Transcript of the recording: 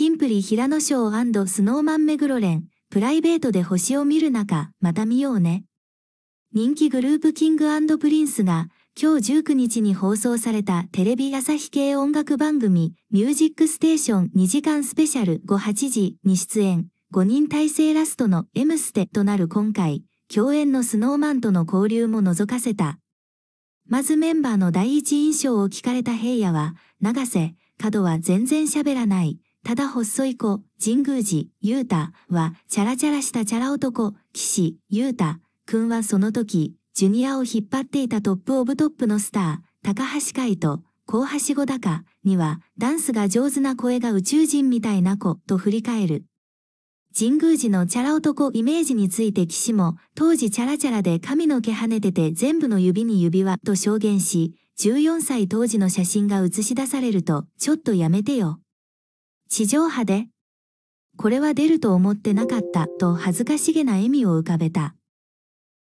キンプリ平野賞スノーマン目黒蓮プライベートで星を見る中、また見ようね。人気グループキングプリンスが、今日19日に放送されたテレビ朝日系音楽番組、ミュージックステーション2時間スペシャル5、8時に出演、5人体制ラストの M ステとなる今回、共演のスノーマンとの交流も覗かせた。まずメンバーの第一印象を聞かれた平野は、長瀬、角は全然喋らない、ただ細い子、神宮寺、雄太は、チャラチャラしたチャラ男、岸、雄太、くんはその時、ジュニアを引っ張っていたトップオブトップのスター、高橋海と、高橋語高には、ダンスが上手な声が宇宙人みたいな子、と振り返る。神宮寺のチャラ男イメージについて岸も、当時チャラチャラで髪の毛跳ねてて全部の指に指輪と証言し、14歳当時の写真が映し出されると、ちょっとやめてよ。地上波でこれは出ると思ってなかったと恥ずかしげな笑みを浮かべた。